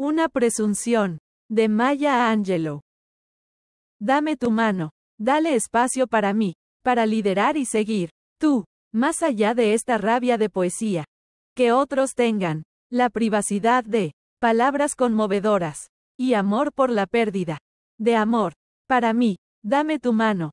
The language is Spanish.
Una presunción. De Maya Angelo. Dame tu mano. Dale espacio para mí, para liderar y seguir. Tú, más allá de esta rabia de poesía. Que otros tengan. La privacidad de palabras conmovedoras. Y amor por la pérdida. De amor. Para mí, dame tu mano.